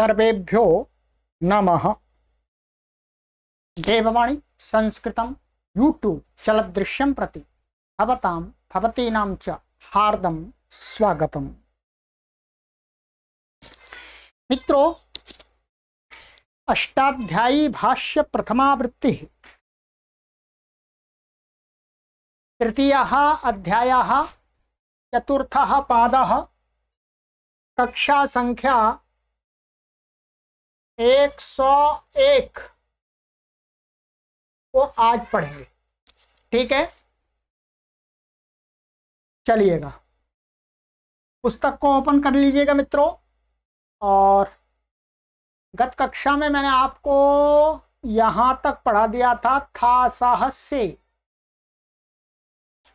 सर्वेभ्यो नमः देववाणी संस्कृत यूट्यूब चलदृश्य प्रति भवतां स्वागत च मित्रों अष्टाध्यायी भाष्य प्रथमावृत्ति तृतीय अध्याय चतुर्थ पाद कक्षा संख्या एक सौ एक वो आज पढ़ेंगे ठीक है चलिएगा पुस्तक को ओपन कर लीजिएगा मित्रों और गत कक्षा में मैंने आपको यहां तक पढ़ा दिया था था साहस से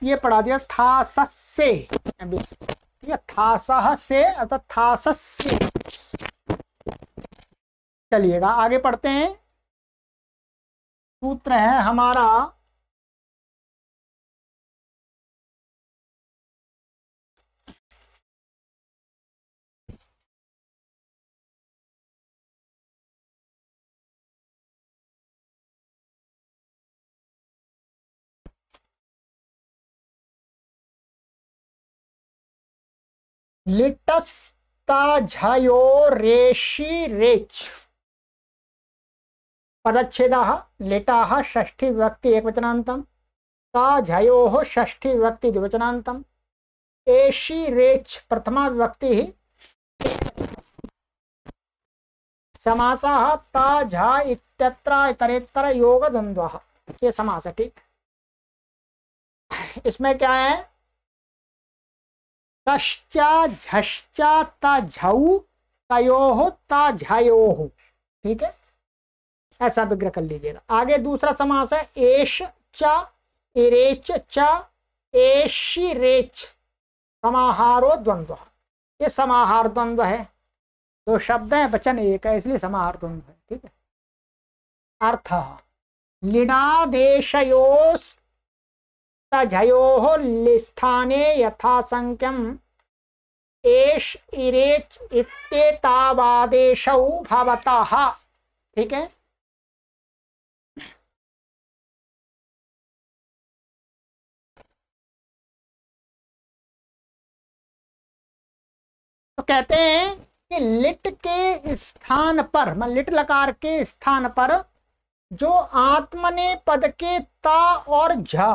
ये पढ़ा दिया था सस से ठीक है था साहस से अर्थात था सस से चलिएगा आगे पढ़ते हैं सूत्र है हमारा लिटस्ता झयो रेशी रेच पदछेद लिटा षष्ठी विभक्ति एक वचना षष्ठीविभक्ति द्विवचनान्तम् एषि रेच् प्रथमा विभक्तिः समासः ता झा इत्यत्र इतरेतर ये समास ठीक इसमें क्या है तश्चा झश्चा तझऊ तयो तझयोः ठीक है ऐसा विग्रह कर लीजिएगा आगे दूसरा समास है एश चा इरेच चा एशी रेच समाहारो द्वंद्व ये समाहार द्वंद्व है दो शब्द हैं वचन एक है इसलिए समाहार द्वंद्व है ठीक है अर्थ लिणादेशयोस्तयो लिस्थाने यथासंख्यम एश इरेच इत्येतावादेशौ भवतः ठीक है तो कहते हैं कि लिट के स्थान पर मैं लिट लकार के स्थान पर जो आत्मने पद के ता और झा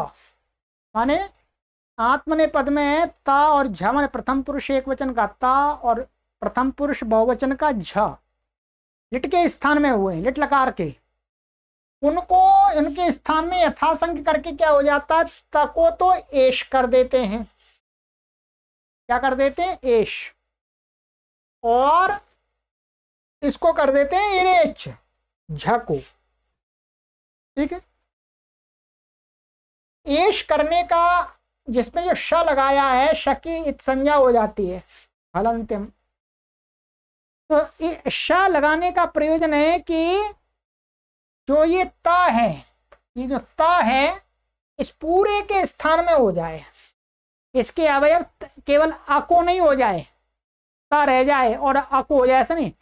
माने आत्मने पद में ता और झा माने प्रथम पुरुष एक वचन का ता और प्रथम पुरुष बहुवचन का झ लिट के स्थान में हुए लिट लकार के उनको उनके स्थान में यथासंग करके क्या हो जाता है तको तो एश कर देते हैं क्या कर देते हैं एश और इसको कर देते हैं इरेच झ ठीक है एश करने का जिसमें जो श लगाया है श की इत संज्ञा हो जाती है हल अंतिम तो श लगाने का प्रयोजन है कि जो ये ता है ये जो ता है इस पूरे के स्थान में हो जाए इसके अवयव केवल अको नहीं हो जाए ता रह जाए और अक हो जाए ऐसा नहीं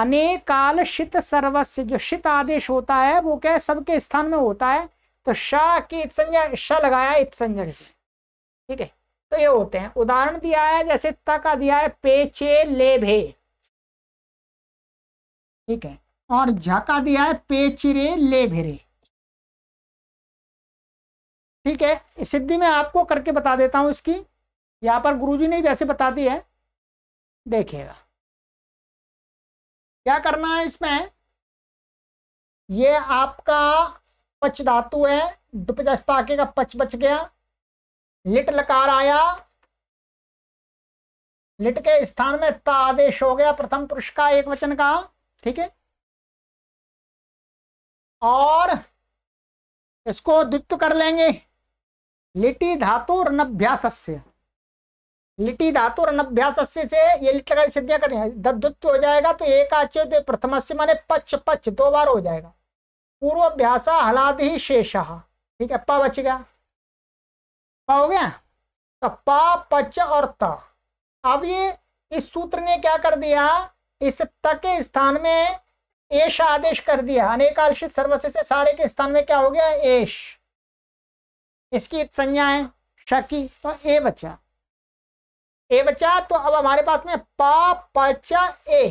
अनेकाल शित सर्वस्य जो शित आदेश होता है वो क्या है सबके स्थान में होता है तो शाह की इत संज्ञा शाह लगाया इत संज्ञा ठीक है तो ये होते हैं उदाहरण दिया है जैसे त का दिया है पेचे ले भे ठीक है और झका दिया है पेचिरे ले भेरे ठीक है सिद्धि में आपको करके बता देता हूं इसकी यहां पर गुरुजी ने वैसे बता दी है देखेगा क्या करना है इसमें ये आपका पच धातु है दुपचाके का पच बच गया लिट लकार आया लिट के स्थान में ता आदेश हो गया प्रथम पुरुष का एक वचन का ठीक है और इसको द्वित्व कर लेंगे लिटी धातु रनभ्यास्य लिटी धातु अनभ्यास से ये लिट लगा सिद्धियां करें है हो जाएगा तो एक आच्युत प्रथम से माने पच पच दो बार हो जाएगा पूर्व अभ्यास हलाद ही शेष ठीक है पा बच गया पा हो गया तो पा पच और त अब ये इस सूत्र ने क्या कर दिया इस त के स्थान में एश आदेश कर दिया अनेकालशित सर्वस्व से सारे के स्थान में क्या हो गया एश इसकी संज्ञा है शकी तो ए बचा ए बचा तो अब हमारे पास में पा पचा ए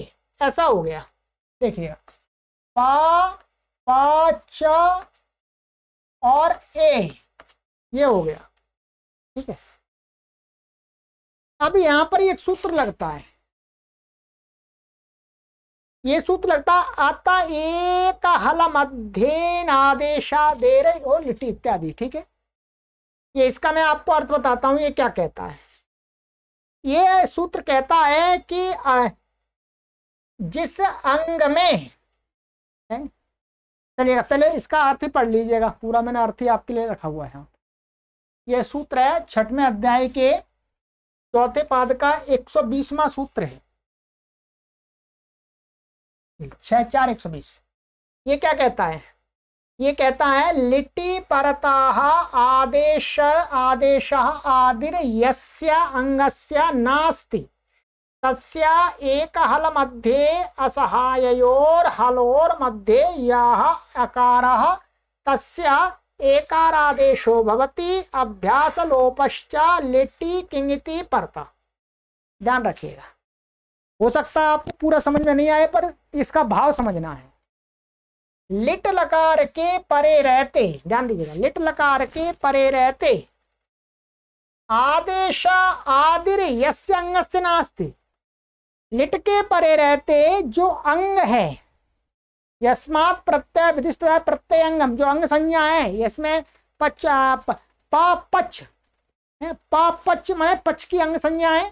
ऐसा हो गया देखिएगा पा पचा और ए ये हो गया ठीक है अब यहां पर एक सूत्र लगता है ये सूत्र लगता आता एक हल मध्यन आदेशा दे रहे और लिट्टी इत्यादि ठीक है ये इसका मैं आपको अर्थ बताता हूं ये क्या कहता है ये सूत्र कहता है कि जिस अंग में चलिएगा पहले इसका अर्थ ही पढ़ लीजिएगा पूरा मैंने अर्थ ही आपके लिए रखा हुआ है ये सूत्र है छठवें अध्याय के चौथे पाद का एक सौ बीसवा सूत्र है छह चार एक सौ बीस ये क्या कहता है ये कहता है लिट्टी परता आदेश आदेश आदिर यस्य अंगस्य नास्ति तस्य एक हल मध्ये असहायोर हलोर मध्ये यह अकारः तस्य एकारादेशो भवति अभ्यास लोपश्च लिट्टी किंगिति परता ध्यान रखिएगा हो सकता है आपको पूरा समझ में नहीं आए पर इसका भाव समझना है लिट लकार के परे रहते ध्यान दीजिएगा लिट लकार के परे रहते आदेश आदिर यस्य अंगस्य नास्ति लिट के परे रहते जो अंग है यस्मात प्रत्यय विधिष्ट प्रत्यय अंगम जो अंग संज्ञा है इसमें पच पापच पापच माने पच की अंग संज्ञा है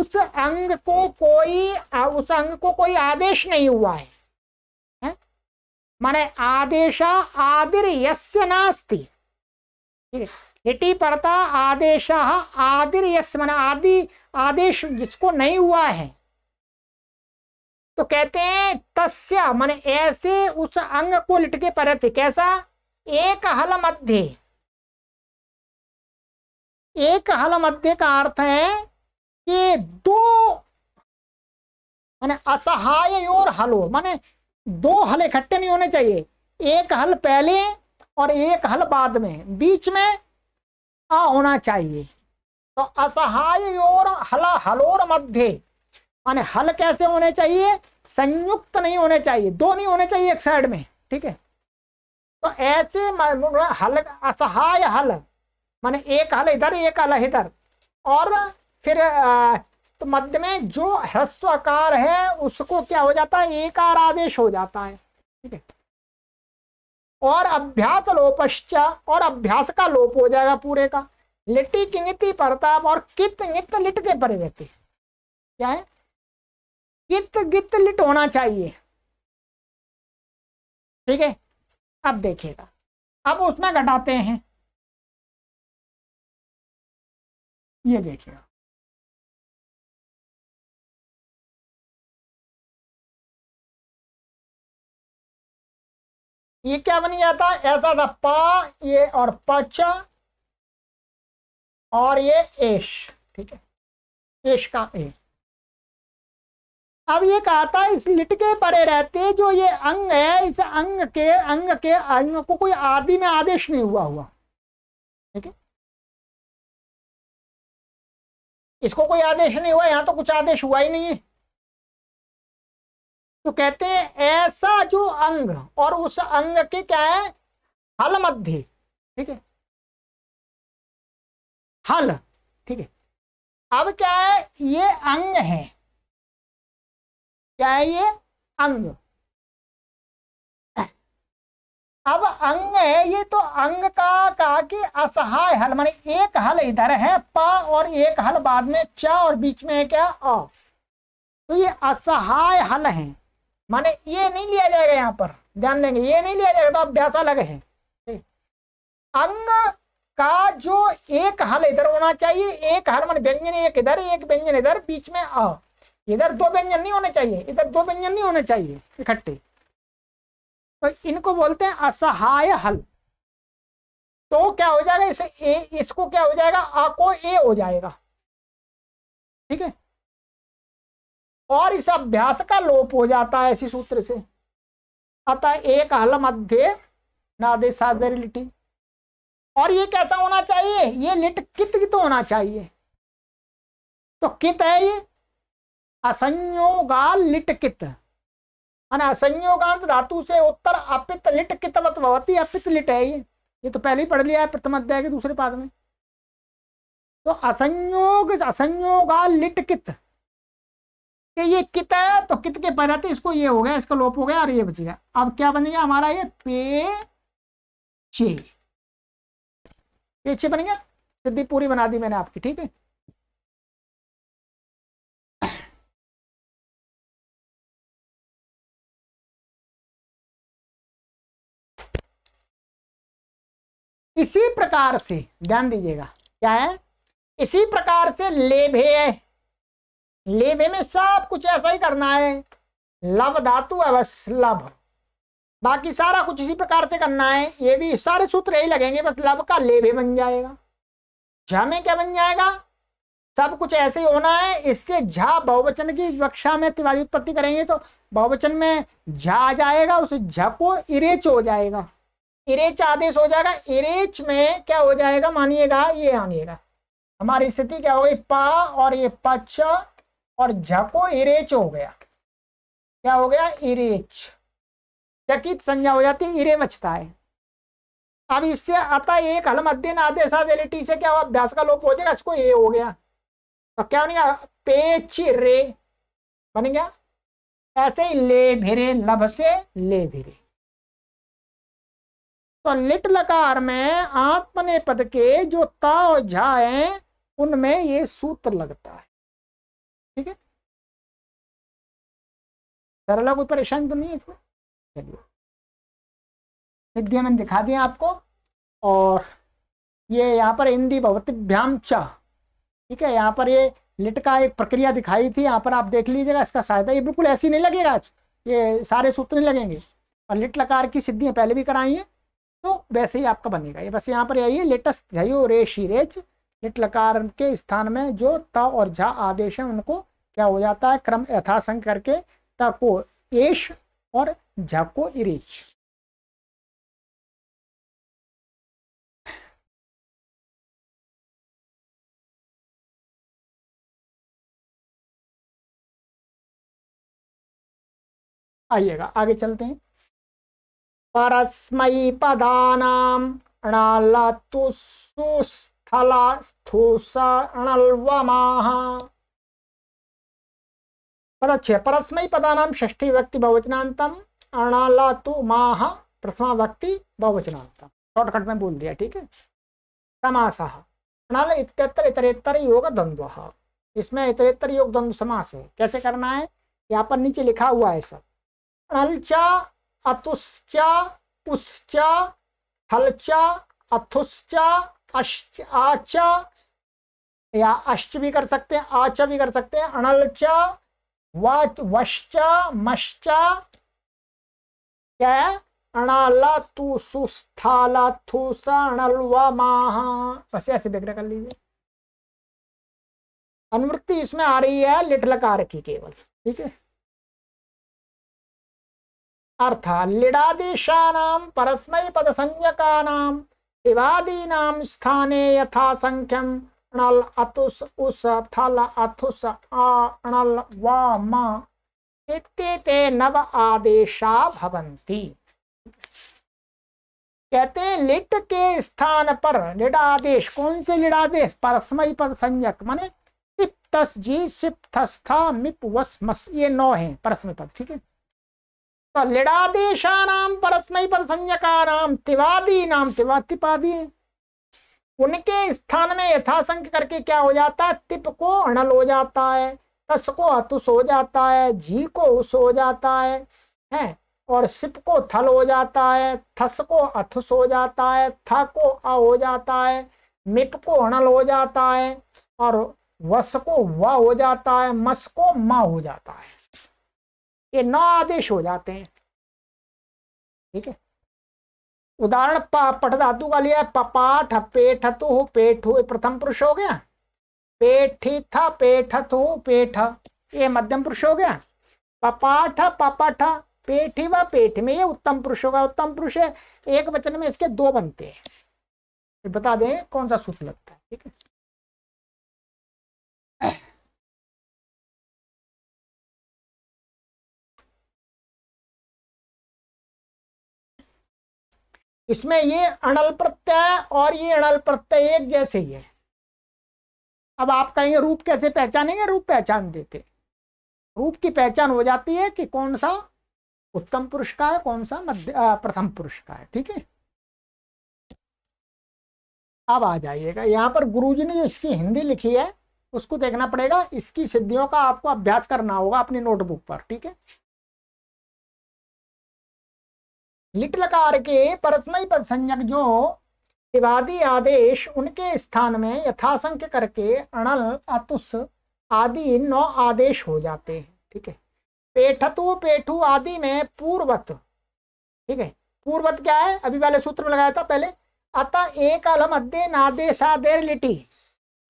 उस अंग को कोई उस अंग को कोई आदेश नहीं हुआ है माने आदेश आदिर यस्य नास्ति लिटी पड़ता आदेश आदिर यस माने आदि आदेश जिसको नहीं हुआ है तो कहते हैं तस्य माने ऐसे उस अंग को लिटके परत कैसा एक हल मध्य एक हल मध्य का अर्थ है कि दो माने असहाय और हलो माने दो हल इकट्ठे नहीं होने चाहिए एक हल पहले और एक हल बाद में बीच में आ होना चाहिए तो असहाय और हला हलोर मध्य माने हल कैसे होने चाहिए संयुक्त नहीं होने चाहिए दो नहीं होने चाहिए एक साइड में ठीक है तो ऐसे हल असहाय हल माने एक हल इधर एक हल इधर और फिर तो मध्य में जो ह्रस्व आकार है उसको क्या हो जाता है एकार आदेश हो जाता है ठीक है और अभ्यास लोपश्चा और अभ्यास का लोप हो जाएगा पूरे का लिट्टी किंगति परताप और कित नित लिट के परिवृत्ति क्या है कित गित लिट होना चाहिए ठीक है अब देखिएगा अब उसमें घटाते हैं ये देखिएगा ये क्या बन गया था ऐसा था पा ये और पचा और ये एश ठीक है एश का ए अब ये कहा था इस लिटके परे रहते जो ये अंग है इस अंग के अंग के अंग को कोई आदि में आदेश नहीं हुआ हुआ ठीक है इसको कोई आदेश नहीं हुआ यहाँ तो कुछ आदेश हुआ ही नहीं है तो कहते हैं ऐसा जो अंग और उस अंग के क्या है हल मध्य ठीक है हल ठीक है अब क्या है ये अंग है क्या है ये अंग अब अंग है ये तो अंग का कहा कि असहाय हल माने एक हल इधर है पा और एक हल बाद में चा और बीच में है क्या अ तो ये असहाय हल है माने ये नहीं लिया जाएगा यहाँ पर ध्यान देंगे ये नहीं लिया जाएगा तो अभ्यास अलग है अंग का जो एक हल इधर होना चाहिए एक हल मान व्यंजन एक इधर एक व्यंजन इधर बीच में अ इधर दो व्यंजन नहीं होने चाहिए इधर दो व्यंजन नहीं होने चाहिए इकट्ठे तो इनको बोलते हैं असहाय हल तो क्या हो जाएगा इसे ए इसको क्या हो जाएगा आ को ए हो जाएगा ठीक है और इस अभ्यास का लोप हो जाता है इसी सूत्र से अतः एक हल मध्य नादेशादर लिटी और ये कैसा होना चाहिए ये लिट कित कित होना चाहिए तो कित है ये असंयोगा लिट कित असंयोगांत धातु से उत्तर अपित लिट कितवत भवती अपित लिट है ये ये तो पहले ही पढ़ लिया है प्रथम अध्याय के दूसरे पाद में तो असंयोग असंयोगा लिट कित कि ये कित है तो कित के पैर रहते इसको ये हो गया इसका लोप हो गया और ये बच गया अब क्या बन गया हमारा ये पे छे पे छे बन गया सिद्धि पूरी बना दी मैंने आपकी ठीक है इसी प्रकार से ध्यान दीजिएगा क्या है इसी प्रकार से लेभे है लेवे में सब कुछ ऐसा ही करना है लव धातु है बस लभ बाकी सारा कुछ इसी प्रकार से करना है ये भी सारे सूत्र यही लगेंगे बस लव का लेवे बन जाएगा झा में क्या बन जाएगा सब कुछ ऐसे ही होना है इससे झा बहुवचन की कक्षा में तिवारी उत्पत्ति करेंगे तो बहुवचन में झा आ जाएगा उस झा को इरेच हो जाएगा इरेच आदेश हो जाएगा इरेच में क्या हो जाएगा मानिएगा ये आनिएगा हमारी स्थिति क्या हो गई पा और ये पच और झको इरेच हो गया क्या हो गया इरेच चकित संज्ञा हो जाती है इरे बचता है अब इससे अतः एक हल मध्यन आदेश लिटी से क्या हुआ अभ्यास का लोप हो जाएगा इसको ए हो गया तो क्या गया पेच रे बन गया ऐसे ही ले भिरे लभ से ले भिरे तो लिट लकार में आत्मने पद के जो ता और झा है उनमें ये सूत्र लगता है ठीक है सरला कोई परेशानी तो नहीं है चलिए लिख दिया मैंने दिखा दिया आपको और ये यहाँ पर हिंदी भवतिभ्याम चाह ठीक है यहाँ पर ये लिट का एक प्रक्रिया दिखाई थी यहाँ पर आप देख लीजिएगा इसका सहायता ये बिल्कुल ऐसी नहीं लगेगा ये सारे सूत्र नहीं लगेंगे और लिट लकार की सिद्धियाँ पहले भी कराई हैं तो वैसे ही आपका बनेगा ये बस यहाँ पर यही है लेटेस्ट रे रेशी रेच इट लकार के स्थान में जो त और झा आदेश है उनको क्या हो जाता है क्रम यथासंग करके त को एश और झ को इरीच आइएगा आगे चलते हैं परस्मयी पदानाम अणाला तो स्थलास्थूसणल्वमाः पदच्छे परस्मैपदानां षष्ठी व्यक्ति बहुवचनान्तम माह प्रथमा व्यक्ति बहुवचनान्तम शॉर्टकट में बोल दिया ठीक है समास अणल इत्यत्र इतरेतर योग द्वंद्व इसमें इतरेतर योग द्वंद्व समास है कैसे करना है यहाँ पर नीचे लिखा हुआ है सब अणलचा अतुश्चा पुश्चा थलचा अथुश्चा आचा आच या अश्च भी कर सकते हैं आच भी कर सकते हैं अणलच वाच वश्च मश्च क्या अणाला तू सुस्थाला थू सणलवा बस ऐसे व्यग्रह कर लीजिए अनुवृत्ति इसमें आ रही है लिटलकार की केवल ठीक है अर्थ लिडादेशा परस्मय पद संज्ञका नाम पिबादीनाम स्थाने यथा संख्यम अणल अतुस उस थल अथुस आ अणल व म नव आदेशा भवंती कहते हैं लिट के स्थान पर आदेश कौन से आदेश परस्मय पद संज्ञक माने सिप्तस जी सिप्तस्था मिप वस्मस ये नौ है परस्मय पद ठीक है तो पद संज्ञा नाम तिवादी नाम तिवा तिपादी उनके स्थान में यथासंख्य करके क्या हो जाता है तिप को अणल हो जाता है तस को अतुस हो जाता है झी को उस हो जाता है हैं और सिप को थल हो जाता है थस को अथुस हो जाता है थ को अ हो जाता है मिप को अणल हो जाता है और वस को व हो जाता है मस को म हो जाता है ये नौ आदेश हो जाते हैं ठीक है उदाहरण पट धातु का लिया पपाठ पेठ तो हो पेठ हो प्रथम पुरुष हो गया पेठी था पेठ तो पेठ ये मध्यम पुरुष हो गया पपाठ पपाठ पेठी व पेठ में ये उत्तम पुरुष होगा उत्तम पुरुष एक वचन में इसके दो बनते हैं बता दें कौन सा सूत्र लगता है ठीक है इसमें ये अणल प्रत्यय और ये अणल प्रत्यय एक जैसे ही है अब आप कहेंगे रूप कैसे पहचानेंगे रूप पहचान देते रूप की पहचान हो जाती है कि कौन सा उत्तम पुरुष का है कौन सा मध्य प्रथम पुरुष का है ठीक है अब आ जाइएगा यहाँ पर गुरुजी ने जो इसकी हिंदी लिखी है उसको देखना पड़ेगा इसकी सिद्धियों का आपको अभ्यास करना होगा अपनी नोटबुक पर ठीक है लिट लकार के परस्मय पद संज्ञक जो इवादी आदेश उनके स्थान में यथासंख्य करके अणल अतुस आदि नौ आदेश हो जाते हैं ठीक है पेठतु पेठु आदि में पूर्वत ठीक है पूर्वत क्या है अभी वाले सूत्र में लगाया था पहले अतः एक अलम अद्य नादेशादेर लिटी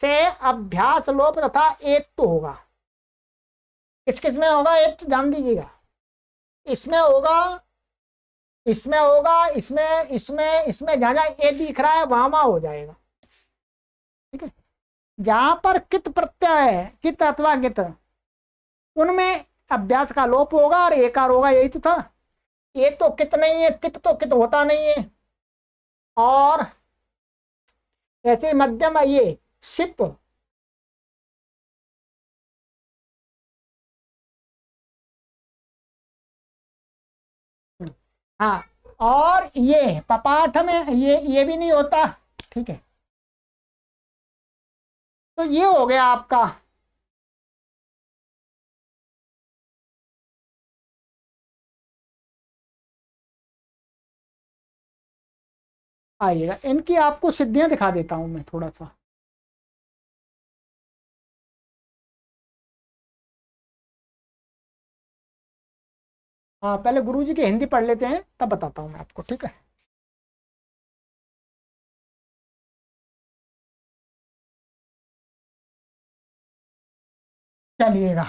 से अभ्यास लोप तथा एक तो होगा किस किस में होगा एक तो जान दीजिएगा इसमें होगा इसमें होगा इसमें इसमें इसमें जहां जहां ए दिख रहा है वहां वहां हो जाएगा ठीक है जहां पर कित प्रत्यय है कित अथवा कित उनमें अभ्यास का लोप होगा और एकार होगा यही तो था ये तो कित नहीं है कित तो कित होता नहीं है और ऐसे मध्यम ये सिप हाँ और ये पपाठ में ये ये भी नहीं होता ठीक है तो ये हो गया आपका आइएगा इनकी आपको सिद्धियां दिखा देता हूं मैं थोड़ा सा हाँ पहले गुरु जी की हिंदी पढ़ लेते हैं तब बताता हूँ मैं आपको ठीक है चलिएगा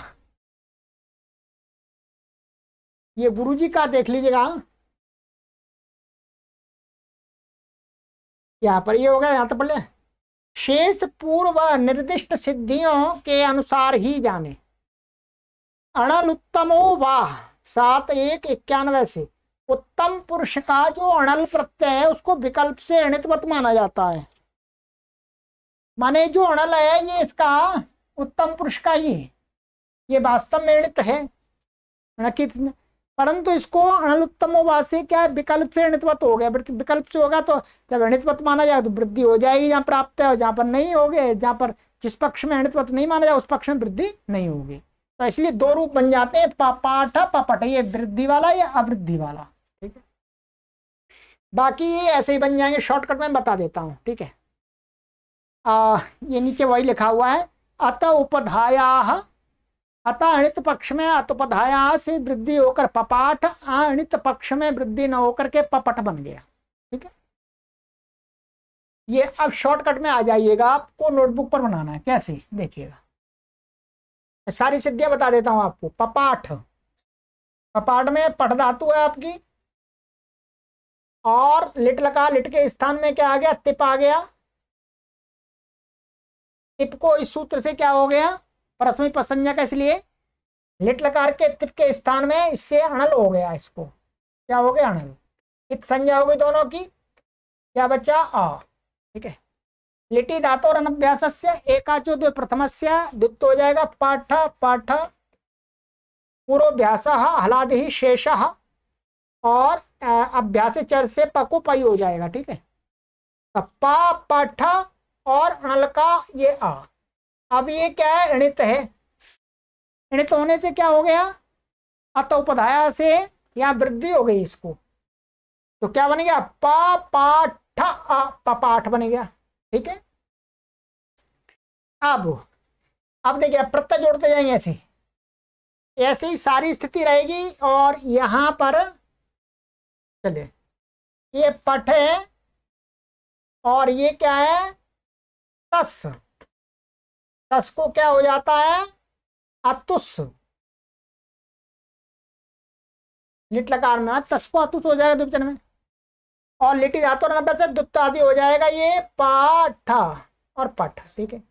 ये गुरु जी का देख लीजिएगा यहाँ पर ये होगा यहाँ तक पढ़ ले शेष पूर्व निर्दिष्ट सिद्धियों के अनुसार ही जाने अणलुत्तमो उत्तमो वाह सात एक इक्यानवे से उत्तम पुरुष का जो अणल प्रत्यय है उसको विकल्प से अणित मत माना जाता है माने जो अणल है ये इसका उत्तम पुरुष का ही है ये वास्तव में अणित है अणकित परंतु इसको उत्तम से क्या विकल्प से अणितवत हो गया विकल्प से होगा तो जब अणितवत माना जाएगा तो वृद्धि हो जाएगी जहां प्राप्त है जहां पर नहीं हो गए जहां पर जिस पक्ष में अणितवत नहीं माना जाए उस पक्ष में वृद्धि नहीं होगी तो इसलिए दो रूप बन जाते हैं पपाठ पपट ये वृद्धि वाला या अवृद्धि वाला ठीक है बाकी ये ऐसे ही बन जाएंगे शॉर्टकट में बता देता हूं ठीक है आ, ये नीचे वही लिखा हुआ है अत उपधाया अत अणित पक्ष में अतुपधाया से वृद्धि होकर पपाठ अणित पक्ष में वृद्धि न होकर के पपट बन गया ठीक है ये अब शॉर्टकट में आ जाइएगा आपको नोटबुक पर बनाना है कैसे देखिएगा सारी सिद्धियां बता देता हूं आपको पपाठ पपाठ में पट धातु है आपकी और लिट लगा लिट के स्थान में क्या आ गया तिप आ गया तिप को इस सूत्र से क्या हो गया प्रथमी प्रसंज्ञा का इसलिए लिट लकार के तिप के स्थान में इससे अणल हो गया इसको क्या हो गया अणल इत संज्ञा हो गई दोनों की क्या बच्चा आ ठीक है धातु और अनभ्यास से एकाचो द्वे प्रथम से द्वित हो जाएगा पाठ पाठ पूर्वभ्यास ही शेष और अभ्यास चर से पकु पाई हो जाएगा ठीक है तो पा पाठ और अल का ये आ अब ये क्या है इणित है इणित होने से क्या हो गया अत उपधाया से यहाँ वृद्धि हो गई इसको तो क्या बन गया पा पाठ पाठ बन गया ठीक है अब अब देखिए प्रत्यय जोड़ते जाएंगे ऐसे ऐसी सारी स्थिति रहेगी और यहां पर चलिए ये पठ है और ये क्या है तस तस को क्या हो जाता है अतुस लिट लकार में हाँ, तस को अतुस हो जाएगा दुपचन में और लिटी धातु नब्बे से दुत्त आदि हो जाएगा ये पाठ और पठ ठीक है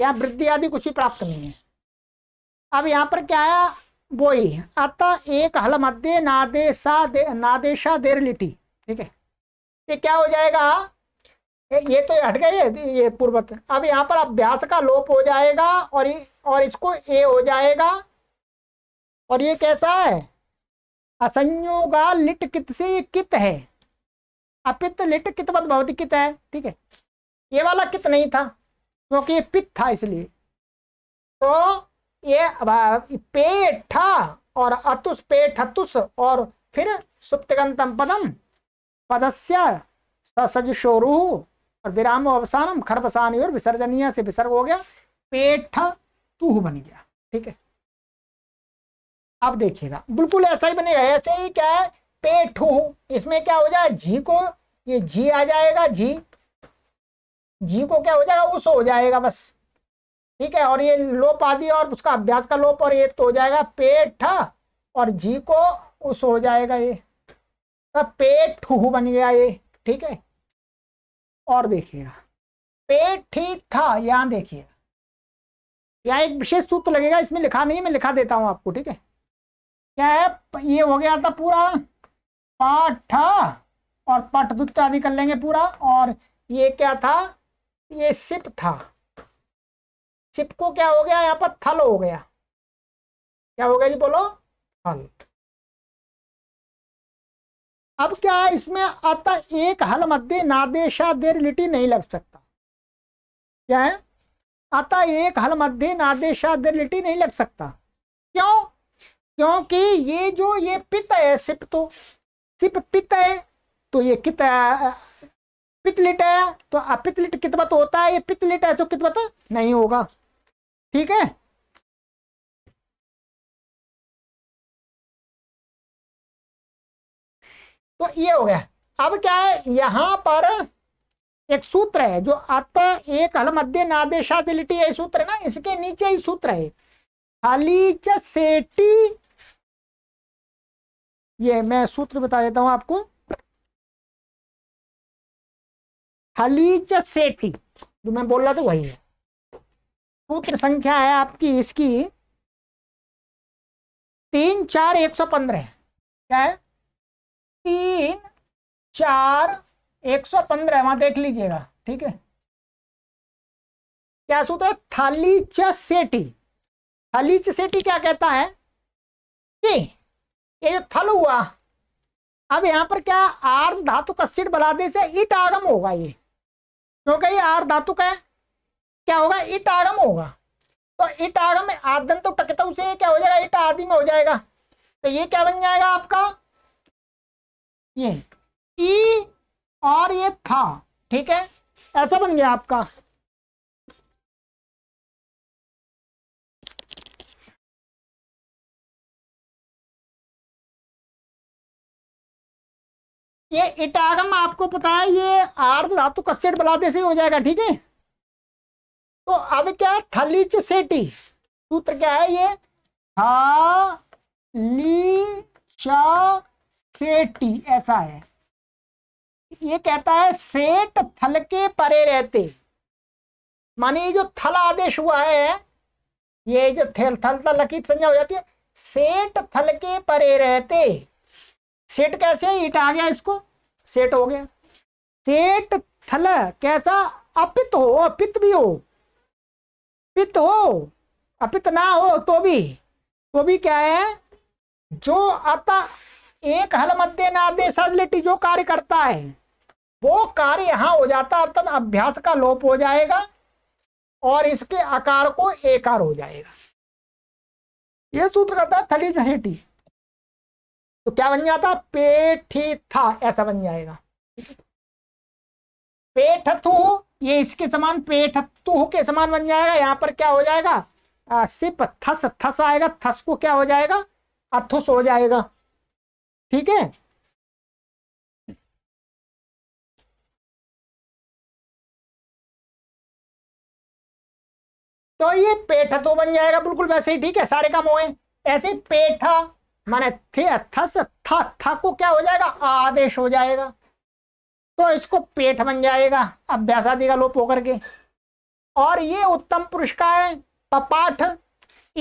यहाँ वृद्धि आदि कुछ भी प्राप्त नहीं है अब यहाँ पर क्या आया बोई अतः एक हल मध्य नादेशा दे नादेशा देर लिटी ठीक है ये क्या हो जाएगा ये तो हट गए ये पूर्वत अब यहाँ पर अभ्यास का लोप हो जाएगा और और इसको ए हो जाएगा और ये कैसा है असंयोगा लिट कित से कित है अपित तो लिट कितवत भवती कित है ठीक है ये वाला कित नहीं था क्योंकि ये पित था इसलिए तो ये पेठा और अतुष पेठतुष और फिर सुप्तगंतम पदम पदस्य सज और विराम अवसानम खरपसानी और विसर्जनीय से विसर्ग हो गया पेठ तुह बन गया ठीक है अब देखिएगा बिल्कुल ऐसा ही बनेगा ऐसे ही क्या है पेठू इसमें क्या हो जाएगा जी को ये जी आ जाएगा जी जी को क्या हो जाएगा उस हो जाएगा बस ठीक है और ये लोप आदि और उसका अभ्यास का लोप और ये तो हो जाएगा पेठ और जी को उस हो जाएगा ये तो पेठू बन गया ये ठीक है और देखिएगा पेट ठीक था यहाँ देखिएगा यहाँ एक विशेष सूत्र लगेगा इसमें लिखा नहीं मैं लिखा देता हूँ आपको ठीक है क्या है ये हो गया था पूरा पाठ और दुत आदि कर लेंगे पूरा और ये क्या था ये सिप था सिप को क्या हो गया यहाँ पर थल हो गया क्या हो गया जी बोलो थल अब क्या इसमें अतः एक हल मध्य नादेशा देर लिटी नहीं लग सकता क्या है अतः एक हल मध्य नादेशा देर लिटी नहीं लग सकता क्यों क्योंकि ये जो ये पित है सिप तो सिप है तो ये कित पितलिट है तो अपितलिट कितबत तो होता है ये पितलिट है जो तो कितबत तो नहीं होगा ठीक है तो ये हो गया अब क्या है यहां पर एक सूत्र है जो अत एक हल मध्य नादेशादिलिटी सूत्र है ना इसके नीचे ही सूत्र है हलीच सेटी ये मैं सूत्र बता देता हूं आपको हलीज सेठी जो मैं बोल रहा था वही है सूत्र संख्या है आपकी इसकी तीन चार एक सौ पंद्रह क्या है तीन चार एक सौ पंद्रह वहां देख लीजिएगा ठीक है क्या सूत्र है थालीच सेठी थालीच सेठी क्या कहता है कि ये जो थल हुआ अब यहाँ पर क्या आर्ध धातु कश्चित बलादे से इट आगम होगा ये क्योंकि ये आर्ध धातु का क्या होगा इट आगम होगा तो इट आगम में आदन तो टकता उसे क्या हो जाएगा इट आदि में हो जाएगा तो ये क्या बन जाएगा आपका ये ई और ये था ठीक है ऐसा बन गया आपका ये इटागम आपको पता है ये आर्ध धातु कस्टेट बलादे से हो जाएगा ठीक है तो अब क्या है थलीच सेटी सूत्र क्या है ये हा ली चा सेटी ऐसा है ये कहता है सेट थल के परे रहते माने ये जो थल आदेश हुआ है ये जो थल थल थल लकी संज्ञा हो जाती है सेट थल के परे रहते सेट कैसे ईट आ गया इसको सेट हो गया सेट थल कैसा अपित हो अपित भी हो पित हो अपित ना हो तो भी तो भी क्या है जो आता एक हल मध्य नादेशालिटी जो कार्य करता है वो कार्य यहां हो जाता है अर्थात अभ्यास का लोप हो जाएगा और इसके आकार को एकार हो जाएगा यह सूत्र करता है थली जहेटी तो क्या बन जाता पेठी था ऐसा बन जाएगा पेठतु ये इसके समान पेठतु के समान बन जाएगा यहां पर क्या हो जाएगा सिप थस थस आएगा थस को क्या हो जाएगा अथुस हो जाएगा ठीक है तो ये पेठ तो बन जाएगा बिल्कुल वैसे ही ठीक है सारे काम गए ऐसे पेठा माने थे थस था था को क्या हो जाएगा आदेश हो जाएगा तो इसको पेट बन जाएगा अभ्यासादि का लोप होकर के और ये उत्तम पुरुष का है पपाठ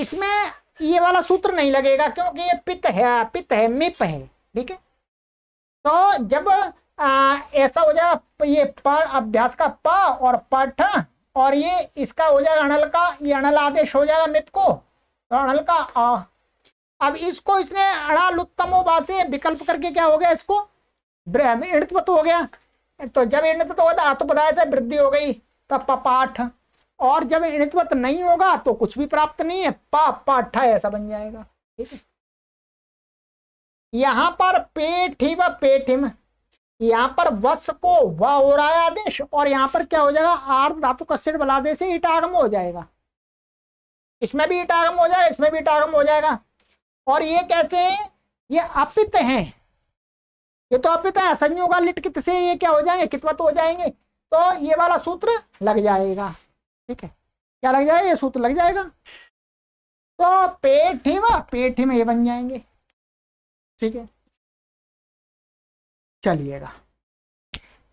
इसमें ये वाला सूत्र नहीं लगेगा क्योंकि ये पित है पित है मिप है ठीक है तो जब ऐसा हो जाएगा ये पर अभ्यास का प और पठ और ये इसका हो जाएगा अनल का ये अनल आदेश हो जाएगा मिप को तो अनल का आ, अब इसको इसने अड़ालुत्तमोबाद से विकल्प करके क्या हो गया इसको इणत्वत हो गया तो जब इणत्वत गया तो आत्मपदाय से वृद्धि हो गई तब तो पपाठ और जब इणत्वत नहीं होगा तो कुछ भी प्राप्त नहीं है पपाठ ऐसा बन जाएगा ठीक है यहाँ पर पेठ व पेठिम यहाँ पर वस को व हो रहा है आदेश और यहाँ पर क्या हो जाएगा आर्ध धातु कस्यट बलादेश से इटागम हो जाएगा इसमें भी इटागम हो जाएगा इसमें भी इटागम हो जाएगा और ये कैसे हैं ये अपित हैं ये तो अपित है संयोगा कित से ये क्या हो जाएंगे कितवत तो हो जाएंगे तो ये वाला सूत्र लग जाएगा ठीक है क्या लग जाएगा ये सूत्र लग जाएगा तो पेठी व पेठी में ये बन जाएंगे ठीक है चलिएगा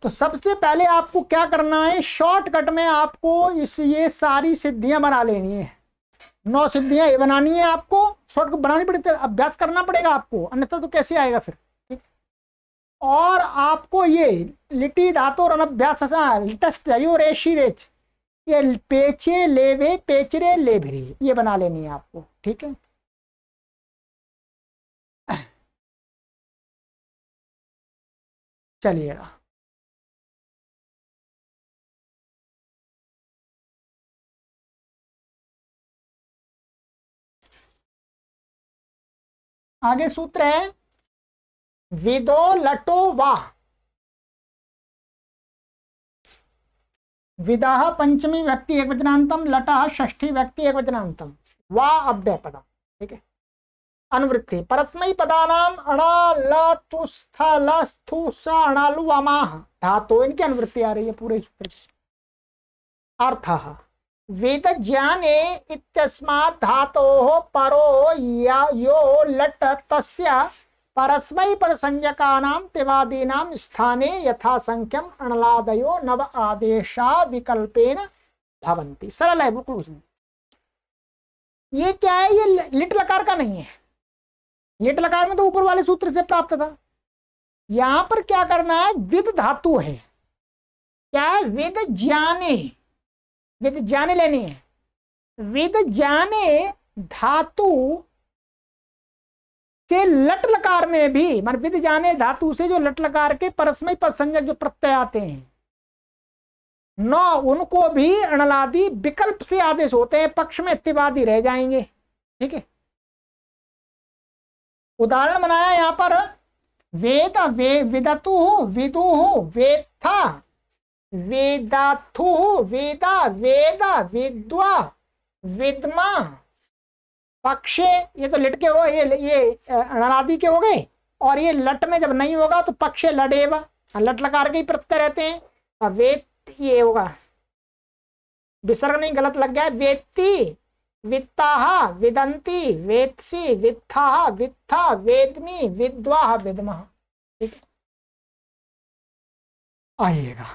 तो सबसे पहले आपको क्या करना है शॉर्टकट में आपको इस ये सारी सिद्धियां बना लेनी है नौ सिद्धियां ये बनानी है आपको शॉर्ट बनानी पड़ेगी तो अभ्यास करना पड़ेगा आपको अन्यथा तो कैसे आएगा फिर ठीक और आपको ये लिटी और अनभ्यास ये पेचे लेवे पेचरे लेभरी ये बना लेनी है आपको ठीक है चलिएगा आगे सूत्र है विदो लटो वाह विदाह पंचमी व्यक्ति एक वचनांतम लटा षष्ठी व्यक्ति एक वचनांतम वाह अव्यय पदम ठीक है अनुवृत्ति परस्मयी नाम अणा लुस्थ लु अणालु अमाह धातु इनकी अनुवृत्ति आ रही है पूरे अर्थ वेद वेदज्ञाने इत्यस्मात् धातोः परो या यो लट् तस्य परस्मैपदसंज्ञकानां तिवादीनां स्थाने यथा संख्यम अणलादयो नव आदेशा विकल्पेन भवन्ति सरल है बिल्कुल उसमें ये क्या है ये लिट लकार का नहीं है लिट लकार में तो ऊपर वाले सूत्र से प्राप्त था यहां पर क्या करना है विद धातु है क्या है वेद ज्ञाने विद जाने लेनी है विद जाने धातु से लट लकार में भी मान विद जाने धातु से जो लट लकार के परस्मय पद संजक जो प्रत्यय आते हैं नौ उनको भी अणलादि विकल्प से आदेश होते हैं पक्ष में तिवादी रह जाएंगे ठीक है उदाहरण बनाया यहां पर वेद वे विदतु विदु वेद था वेदाथु वेदा वेदा विद्वा विद्मा पक्षे ये तो लटके हो ये ये अनादि के हो गए और ये लट में जब नहीं होगा तो पक्षे लडेवा हाँ, लट लकार के प्रत्यय रहते हैं हाँ, वेत ये होगा विसर्ग नहीं गलत लग गया वेत्ति वित्ता विदंती वेत्सी वित्था वित्था वेदमी विद्वा विदमा ठीक आइएगा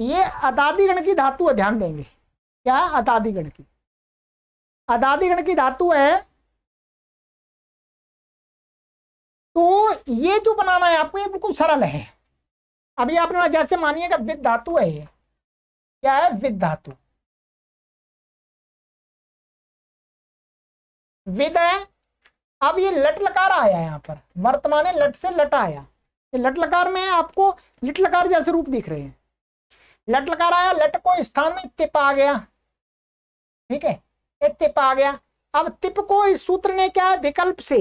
ये अदादी गण की धातु है ध्यान देंगे क्या अदादी गण की अदादी गण की धातु है तो ये जो बनाना है आपको ये बिल्कुल सरल है अभी आपने जैसे मानिएगा विद धातु है ये क्या है विद धातु विद है अब ये लट लकार आया यहां पर वर्तमान लट से लट आया ये लट लकार में आपको लिट लकार जैसे रूप दिख रहे हैं लट लगा रहा लट को स्थान में तिप आ गया ठीक है एक तिप आ गया अब तिप को इस सूत्र ने क्या विकल्प से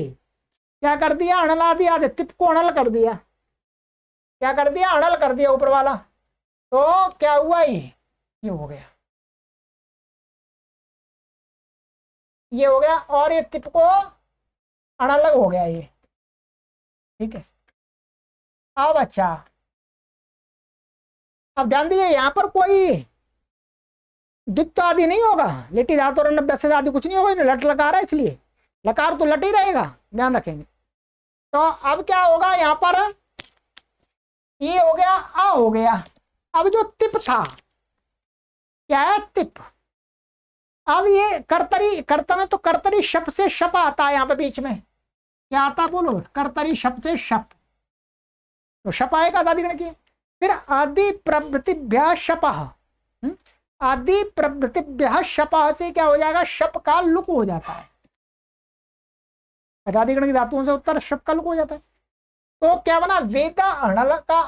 क्या कर दिया आदि आदि तिप को अणल कर दिया क्या कर दिया अणल कर दिया ऊपर वाला तो क्या हुआ ये ये हो गया ये हो गया और ये तिप को अणल हो गया ये ठीक है अब अच्छा अब ध्यान दीजिए यहाँ पर कोई दिक्कत आदि नहीं होगा लिटी धातु तो और नब्बे आदि कुछ नहीं होगा इन्हें लट लगा रहा है इसलिए लकार तो लट ही रहेगा ध्यान रखेंगे तो अब क्या होगा यहाँ पर ये हो गया आ हो गया अब जो तिप था क्या है तिप अब ये कर्तरी कर्त में तो कर्तरी शप से शप आता है यहाँ पे बीच में क्या आता बोलो कर्तरी शप से शप तो शप आएगा दादी गण की फिर आदि प्रभृतिभ्या शप हम्म? आदि प्रभृतिभ्य शप से क्या हो जाएगा शप का लुक हो जाता है अधिकरण की धातुओं से उत्तर शप का लुक हो जाता है तो क्या बना वेदा अणल का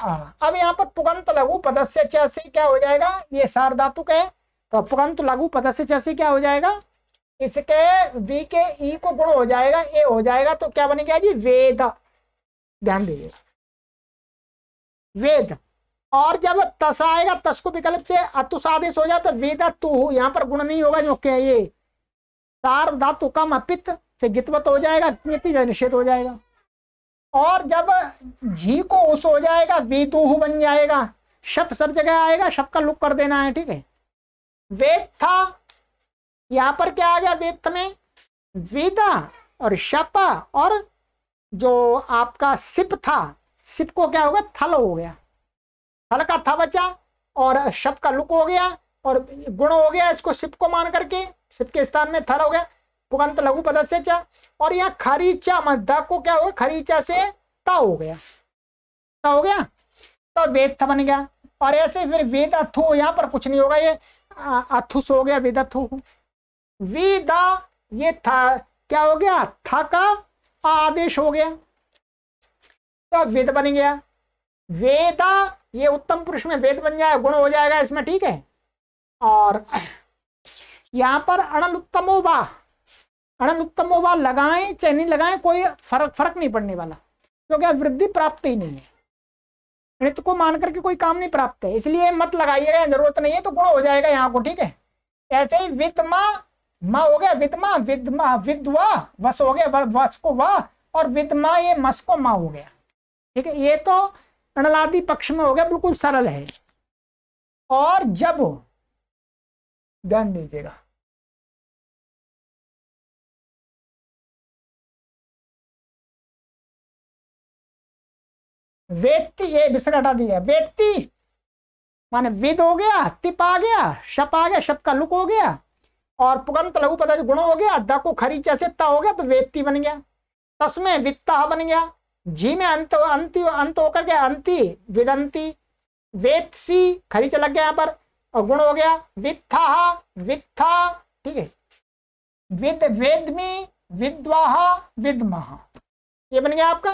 अब यहाँ पर पुगंत लघु पदस्य चैसे क्या हो जाएगा ये सार धातु के तो पुगंत लघु पदस्य से क्या हो जाएगा इसके वी के ई को गुण हो जाएगा ए हो जाएगा तो क्या बनेगा जी वेद ध्यान दीजिएगा वेद और जब तस आएगा तस को विकल्प से अतुष आदेश हो जाए तो वेदा तु यहाँ पर गुण नहीं होगा जो क्या ये सार धातु कम अपित से गितवत हो जाएगा निषेध हो जाएगा और जब झी को उस हो जाएगा वेदुहु बन जाएगा शप सब जगह आएगा शप का लुक कर देना है ठीक है वेद था यहाँ पर क्या आ गया वेद में वेदा और शपा और जो आपका सिप था सिप को क्या हो गया थल हो गया हल्का था बच्चा और शब का लुक हो गया और गुण हो गया इसको शिप को मान करके शिप के स्थान में थर हो गया पुगंत लघु पदस्य चा और यहाँ खरीचा मध्य को क्या हो होगा खरीचा से ता हो गया ता हो गया तो वेद था बन गया और ऐसे फिर वेद अथु यहाँ पर कुछ नहीं होगा ये अथुस हो गया वेद अथु वेदा ये था क्या हो गया था का आदेश हो गया तो वेद बन गया वेदा ये उत्तम पुरुष में वेद बन जाए गुण हो जाएगा इसमें ठीक है और यहाँ पर अणन उत्तमो वाह अणन उत्तमो वाह लगाए चाहे नहीं लगाए कोई फर्क फर्क नहीं पड़ने वाला क्योंकि अब वृद्धि प्राप्त ही नहीं है ऋत को मान करके कोई काम नहीं प्राप्त है इसलिए मत लगाइएगा जरूरत नहीं है तो गुण हो जाएगा यहाँ को ठीक है ऐसे ही विदमा मा हो गया विदमा विदमा विद्वा वस हो गया वस को वाह और विदमा ये मस को मा हो गया ठीक है ये तो अणलादी पक्ष में हो गया बिल्कुल सरल है और जब ध्यान दीजिएगा व्यक्ति ये विसर्ग हटा दिया व्यक्ति माने विद हो गया तिप आ गया शप आ गया शप का लुक हो गया और पुगंत लघु पदार्थ गुण हो गया द को खरीचा से हो गया तो वेत्ती बन गया तस्में वित्ता बन गया जी में अंत अंत अंत होकर के अंति विदंती वेत्सी खरी चल गया यहाँ पर और गुण हो गया वित्था वित्था ठीक है विद वेदमी विद्वाह विद्महा ये बन गया आपका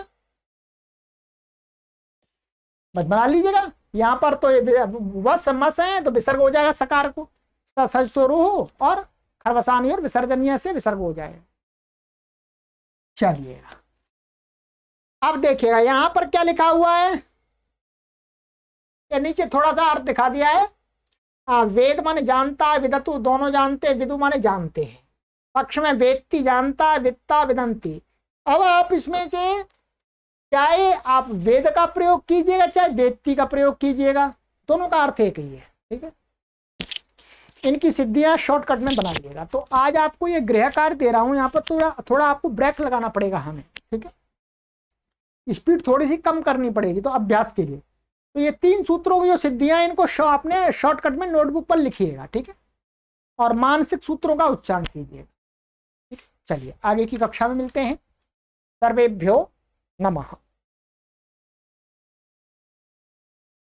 बस बना लीजिएगा यहाँ पर तो ये वस मस है तो विसर्ग हो जाएगा सकार को सज स्वरूह और खरवसानी और विसर्जनीय से विसर्ग हो जाएगा चलिएगा अब देखिएगा यहाँ पर क्या लिखा हुआ है या नीचे थोड़ा सा अर्थ दिखा दिया है आ, वेद माने जानता है विदतु दोनों जानते विदु माने जानते हैं पक्ष में वेत्ती जानता है वित्ता विदंती अब आप इसमें से चाहे आप वेद का प्रयोग कीजिएगा चाहे वेत्ती का प्रयोग कीजिएगा दोनों का अर्थ एक ही है ठीक है इनकी सिद्धियां शॉर्टकट में बना लीजिएगा तो आज आपको ये गृह कार्य दे रहा हूं यहाँ पर थोड़ा थोड़ा आपको ब्रेक लगाना पड़ेगा हमें ठीक है स्पीड थोड़ी सी कम करनी पड़ेगी तो अभ्यास के लिए तो ये तीन सूत्रों की जो सिद्धियां इनको आपने शॉर्टकट में नोटबुक पर लिखिएगा ठीक है और मानसिक सूत्रों का उच्चारण कीजिएगा ठीक है चलिए आगे की कक्षा में मिलते हैं सर्वेभ्यो नमः